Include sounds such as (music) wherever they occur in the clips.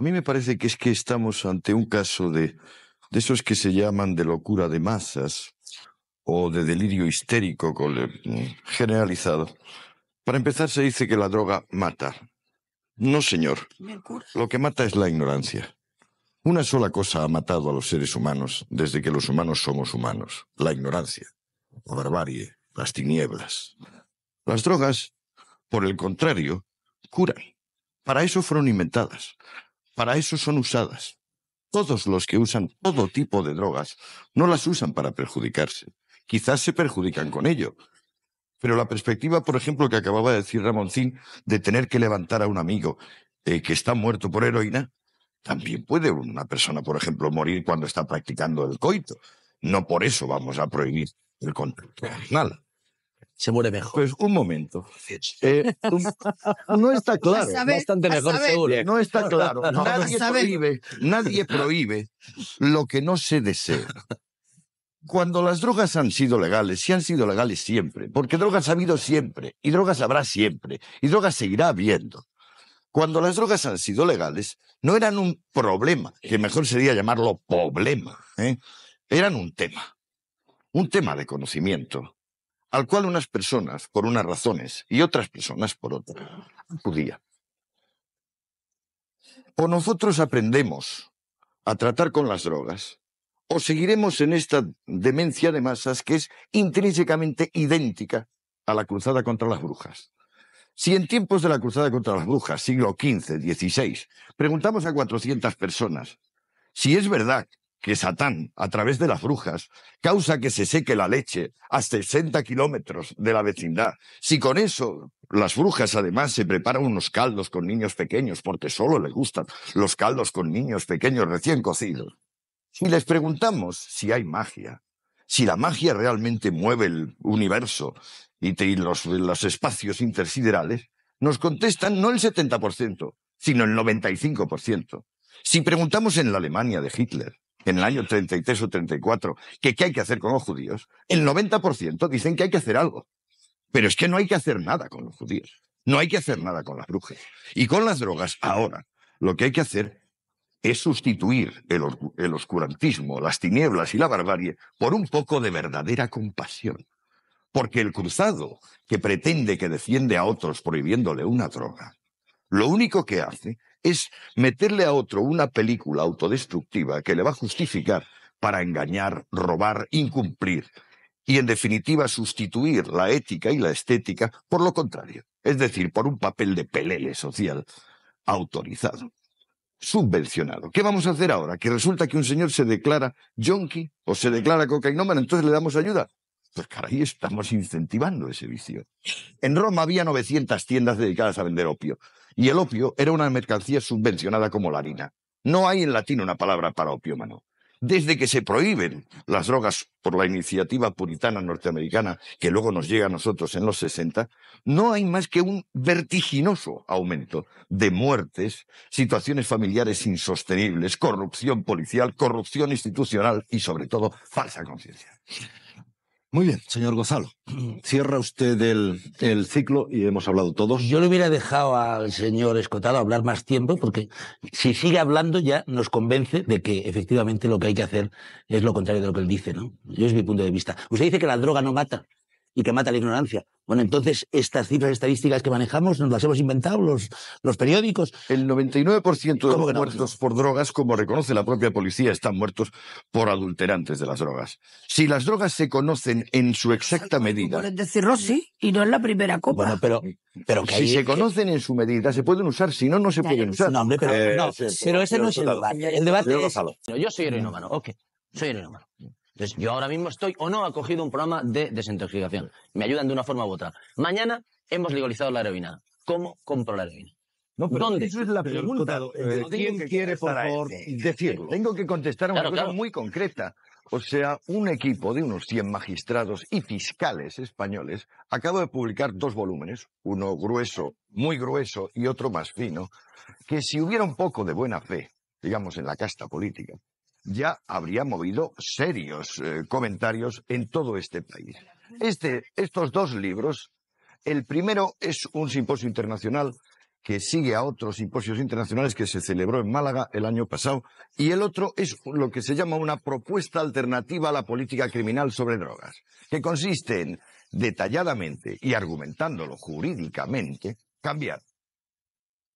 A mí me parece que es que estamos ante un caso de, de esos que se llaman de locura de masas o de delirio histérico eh, generalizado. Para empezar, se dice que la droga mata. No, señor. Lo que mata es la ignorancia. Una sola cosa ha matado a los seres humanos desde que los humanos somos humanos. La ignorancia, la barbarie, las tinieblas. Las drogas, por el contrario, curan. Para eso fueron inventadas para eso son usadas. Todos los que usan todo tipo de drogas no las usan para perjudicarse. Quizás se perjudican con ello. Pero la perspectiva, por ejemplo, que acababa de decir Ramoncín, de tener que levantar a un amigo eh, que está muerto por heroína, también puede una persona, por ejemplo, morir cuando está practicando el coito. No por eso vamos a prohibir el contacto carnal se muere mejor. Pues un momento. Eh, no está claro. Bastante mejor seguro. No está claro. nadie, prohíbe, nadie prohíbe lo que no se desea. Cuando las drogas han sido legales, y han sido legales siempre, porque drogas ha habido siempre, y drogas habrá siempre, y drogas seguirá habiendo. Cuando las drogas han sido legales, no eran un problema, que mejor sería llamarlo problema, ¿eh? eran un tema, un tema de conocimiento, al cual unas personas, por unas razones, y otras personas, por otras, acudían. O nosotros aprendemos a tratar con las drogas, o seguiremos en esta demencia de masas que es intrínsecamente idéntica a la cruzada contra las brujas. Si en tiempos de la cruzada contra las brujas, siglo XV, XVI, preguntamos a 400 personas si es verdad que Satán, a través de las brujas, causa que se seque la leche a 60 kilómetros de la vecindad. Si con eso las brujas además se preparan unos caldos con niños pequeños, porque solo les gustan los caldos con niños pequeños recién cocidos. Si les preguntamos si hay magia, si la magia realmente mueve el universo y, los, los espacios intersiderales, nos contestan no el 70%, sino el 95%. Si preguntamos en la Alemania de Hitler, en el año 33 o 34, que qué hay que hacer con los judíos, el 90% dicen que hay que hacer algo. Pero es que no hay que hacer nada con los judíos. No hay que hacer nada con las brujas. Y con las drogas, ahora, lo que hay que hacer es sustituir el, el oscurantismo, las tinieblas y la barbarie por un poco de verdadera compasión. Porque el cruzado, que pretende que defiende a otros prohibiéndole una droga, lo único que hace es meterle a otro una película autodestructiva que le va a justificar para engañar, robar, incumplir y en definitiva sustituir la ética y la estética por lo contrario, es decir, por un papel de pelele social autorizado, subvencionado. ¿Qué vamos a hacer ahora? Que resulta que un señor se declara junkie o se declara cocainómano, entonces le damos ayuda. Pues caray, estamos incentivando ese vicio. En Roma había 900 tiendas dedicadas a vender opio, y el opio era una mercancía subvencionada como la harina. No hay en latín una palabra para opiómano. Desde que se prohíben las drogas por la iniciativa puritana norteamericana que luego nos llega a nosotros en los 60, no hay más que un vertiginoso aumento de muertes, situaciones familiares insostenibles, corrupción policial, corrupción institucional y sobre todo falsa conciencia. Muy bien, señor Gonzalo. (clears throat) Cierra usted el, ciclo y hemos hablado todos. Yo le hubiera dejado al señor Escotado hablar más tiempo porque si sigue hablando ya nos convence de que efectivamente lo que hay que hacer es lo contrario de lo que él dice, ¿no? Yo es mi punto de vista. Usted dice que la droga no mata y que mata la ignorancia. Bueno, entonces, estas cifras estadísticas que manejamos nos las hemos inventado los, los periódicos. El 99% de los muertos por drogas, como reconoce la propia policía, están muertos por adulterantes de las drogas. Si las drogas se conocen en su exacta medida. Pueden decirlo? Sí, y no es la primera copa. Bueno, pero, pero que Si se conocen en su medida, se pueden usar, si no, no se pueden usar. No, hombre, pero, eh, pero ese no es el debate. Yo soy heroinómano, ok. Soy heroinómano yo ahora mismo estoy o no acogido a un programa de desintoxicación. Me ayudan de una forma u otra. Mañana hemos legalizado la heroína. ¿Cómo compro la heroína? No, ¿Dónde? Eso es la pregunta. Eh, ¿Quién quiere, por favor, decirlo? Tengo que contestar una cosa muy concreta. O sea, un equipo de unos 100 magistrados y fiscales españoles acabo de publicar dos volúmenes, uno grueso, muy grueso, y otro más fino, que si hubiera un poco de buena fe, digamos, en la casta política, ya habría movido serios eh, comentarios en todo este país. Este, estos dos libros, el primero es un simposio internacional que sigue a otros simposios internacionales que se celebró en Málaga el año pasado, y el otro es lo que se llama una propuesta alternativa a la política criminal sobre drogas, que consiste en, detalladamente y argumentándolo jurídicamente, cambiar.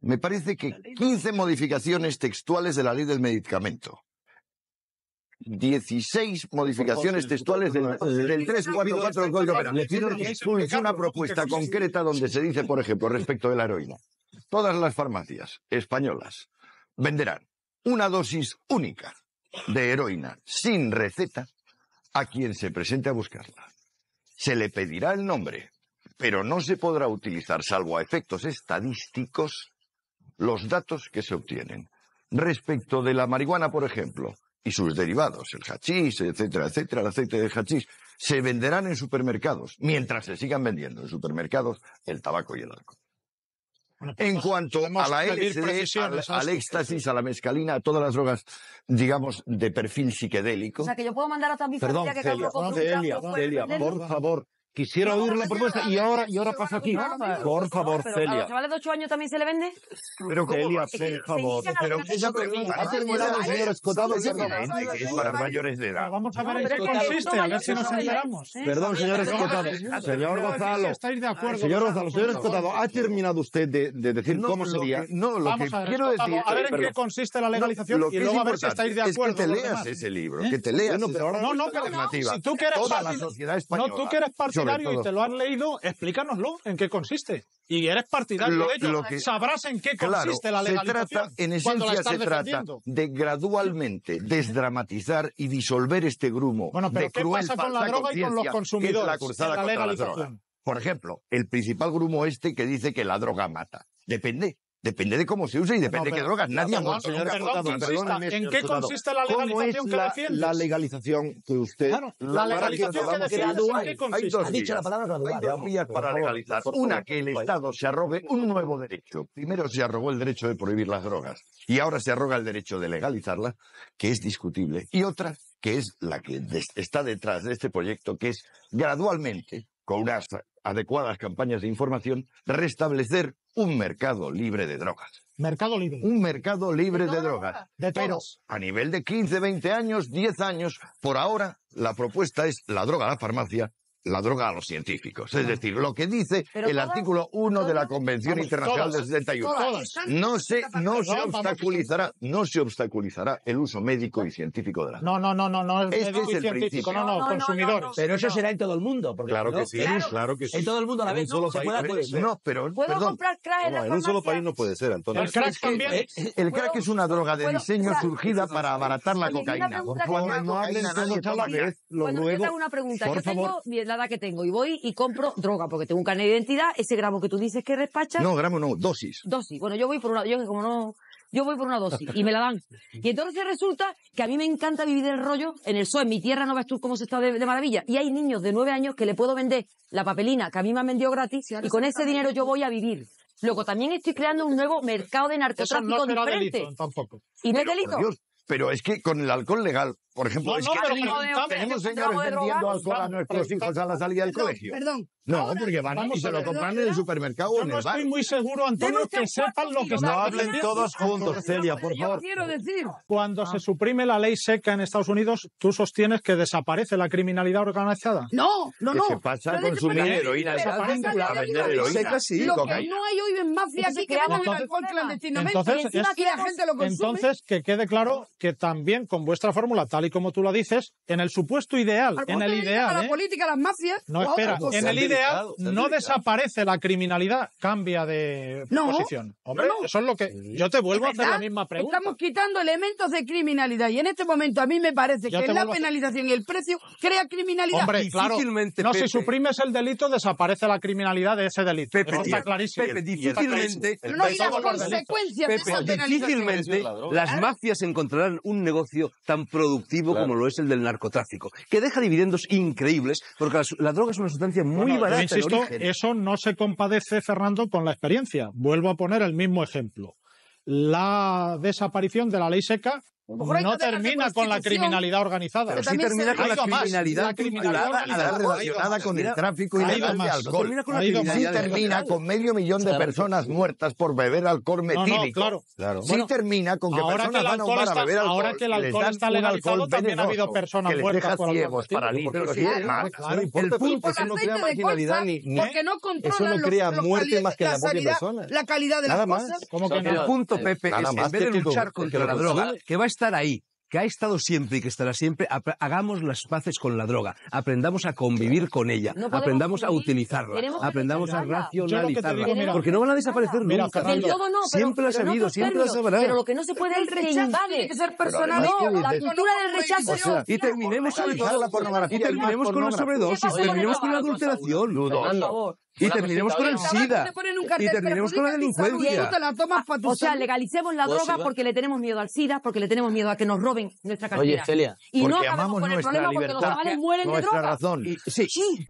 Me parece que 15 modificaciones textuales de la ley del medicamento, 16 modificaciones textuales del, del 344 del Código Penal. una propuesta concreta donde se dice, por ejemplo, respecto de la heroína. Todas las farmacias españolas venderán una dosis única de heroína sin receta a quien se presente a buscarla. Se le pedirá el nombre, pero no se podrá utilizar, salvo a efectos estadísticos, los datos que se obtienen. Respecto de la marihuana, por ejemplo, y sus derivados, el hachís, etcétera, etcétera, el aceite de hachís, se venderán en supermercados, mientras se sigan vendiendo en supermercados el tabaco y el alcohol. Pues en cuanto a la LSD, al, éxtasis, a la mescalina, a todas las drogas, digamos, de perfil psiquedélico. O sea, que yo puedo mandar a otra mi que no, Celia, Celia, por favor, Quisiera oír la propuesta y ahora, y ahora pasa aquí. Por favor, Celia. ¿A los de 8 años también se le vende? Pero Celia, por favor. Pero esa Ha terminado, señor Escotado. Que es para mayores de edad. Vamos a ver en qué consiste, a ver si nos enteramos. ¿eh? Perdón, señor Escotado. Señor Gonzalo. Señor Gonzalo, señor Escotado, ¿ha terminado usted de decir cómo sería? No, lo que quiero decir... A ver en qué consiste la legalización y luego a ver si estáis de acuerdo. Es que te leas ese libro, que te leas. No, no, pero si tú quieres eres parte... No, tú parte y te lo has leído, explícanoslo, en qué consiste. Y eres partidario de ello, sabrás en qué consiste la legalización. Se trata, en esencia se trata de gradualmente desdramatizar y disolver este grumo bueno, pero de ¿qué cruel, pasa con la droga y con los consumidores? La cruzada contra La droga. Por ejemplo, el principal grumo este que dice que la droga mata. Depende. Depende de cómo se usa y depende de qué drogas. Nadie ha ¿En qué consiste la legalización que defiendes? La legalización que usted... la, legalización que, que ¿en qué ha dicho la palabra gradual. para legalizar. Una, que el Estado se arrobe un nuevo derecho. Primero se arrogó el derecho de prohibir las drogas y ahora se arroga el derecho de legalizarlas, que es discutible. Y otra, que es la que está detrás de este proyecto, que es gradualmente, con unas adecuadas campañas de información, restablecer un mercado libre de drogas. Mercado libre. Un mercado libre de, drogas. Pero a nivel de 15, 20 años, 10 años, por ahora la propuesta es la droga a la farmacia la droga a los científicos. Es ah. decir, lo que dice el artículo 1 de la Convención Internacional de 71. no se, no se obstaculizará, no se obstaculizará el uso médico y científico de la droga. No, no, no, no, este es el científico, principio. no, no, consumidor. pero eso será en todo el mundo. Porque claro que sí, claro, que sí. En todo el mundo a la vez. Solo se puede, No, pero, ¿Puedo comprar crack en, la en un solo país no puede ser, Antonio. El crack eh, eh, es una droga de diseño surgida para abaratar la cocaína. Por favor, no hablen de a la vez. Lo pregunta. Por favor que tengo y voy y compro droga, porque tengo un carnet de identidad, ese gramo que tú dices que respacha... No, gramo no, dosis. Dosis. Bueno, yo voy por una, yo como no, yo voy por una dosis y me la dan. Y entonces resulta que a mí me encanta vivir el rollo en el sol, en mi tierra no ves tú cómo se está de, maravilla. Y hay niños de nueve años que le puedo vender la papelina que a mí me han vendido gratis y con ese dinero yo voy a vivir. Luego también estoy creando un nuevo mercado de narcotráfico diferente. Y no delito pero es que con el alcohol legal, por ejemplo, no, es que tenemos, señores vendiendo alcohol a nuestros hijos a la salida del colegio. Perdón. No, porque van y se lo compran en el supermercado o en el bar. No estoy muy seguro, Antonio, que sepan lo que están No hablen todos juntos, Celia, por favor. quiero decir. Cuando se suprime la ley seca en Estados Unidos, ¿tú sostienes que desaparece la criminalidad organizada? No, no, no. Que se pasa a consumir heroína. A vender heroína. sí. Lo que no hay hoy en mafia aquí que venden alcohol clandestinamente. Y la gente lo consume. Entonces, que quede claro que también con vuestra fórmula, tal y como tú la dices, en el supuesto ideal, en el ideal. para la ¿eh? política, las mafias. No, espera, en el ideal no desaparece la criminalidad, cambia de posición. Hombre, eso es lo que. Yo te vuelvo a hacer la misma pregunta. Estamos quitando elementos de criminalidad y en este momento a mí me parece que la penalización y el precio crea criminalidad. Hombre, claro. No, si suprimes el delito, desaparece la criminalidad de ese delito. Pepe, está clarísimo. No, hay consecuencias Difícilmente las mafias encontrarán un negocio tan productivo como lo es el del narcotráfico, que deja dividendos increíbles, porque la, droga es una sustancia muy barata. Insisto, eso no se compadece, Fernando, con la experiencia. Vuelvo a poner el mismo ejemplo. La desaparición de la ley seca pues no termina con la criminalidad organizada. Pero sí termina con la criminalidad, relacionada con el tráfico ilegal de alcohol. Sí termina con medio millón de personas muertas por beber alcohol metílico. Sí termina con que personas van a un bar a beber alcohol. Ahora que el alcohol está legalizado también ha habido personas muertas por ciegos, paralíticos. El punto es que no crea ni... Porque no controla Eso no crea muerte más que la de persona. La calidad de las cosas. El punto, Pepe, es en vez de luchar contra la droga, que va a estar ahí, que ha estado siempre y que estará siempre, hagamos las paces con la droga, aprendamos a convivir con ella, aprendamos a utilizarla, aprendamos a racionalizarla, porque no van a desaparecer nunca. siempre las ha habido, siempre las habrá. Pero lo que no se puede es que invade. que ser personal. la cultura del rechazo. O y terminemos, con, la pornografía, y terminemos con la sobredosis, terminemos con la adulteración. Y terminemos con el SIDA. Y terminemos con la delincuencia. o sea, legalicemos la droga porque le tenemos miedo al SIDA, porque le tenemos miedo a que nos roben nuestra cartera. Oye, Celia, y no acabamos con el problema porque los chavales mueren de droga. razón. sí.